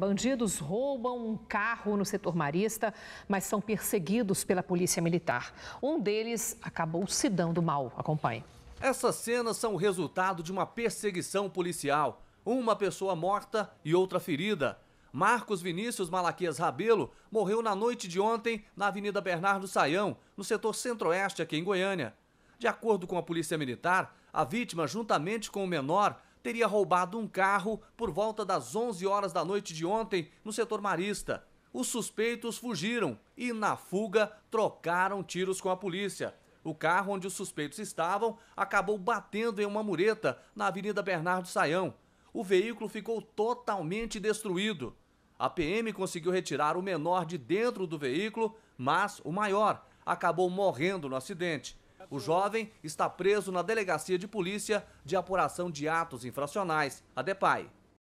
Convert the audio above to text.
Bandidos roubam um carro no setor marista, mas são perseguidos pela polícia militar. Um deles acabou se dando mal. Acompanhe. Essas cenas são o resultado de uma perseguição policial. Uma pessoa morta e outra ferida. Marcos Vinícius Malaquias Rabelo morreu na noite de ontem na Avenida Bernardo Saião, no setor centro-oeste aqui em Goiânia. De acordo com a Polícia Militar, a vítima, juntamente com o menor, teria roubado um carro por volta das 11 horas da noite de ontem no setor marista. Os suspeitos fugiram e, na fuga, trocaram tiros com a polícia. O carro onde os suspeitos estavam acabou batendo em uma mureta na Avenida Bernardo Saião. O veículo ficou totalmente destruído. A PM conseguiu retirar o menor de dentro do veículo, mas o maior acabou morrendo no acidente. O jovem está preso na Delegacia de Polícia de Apuração de Atos Infracionais, a DEPAI.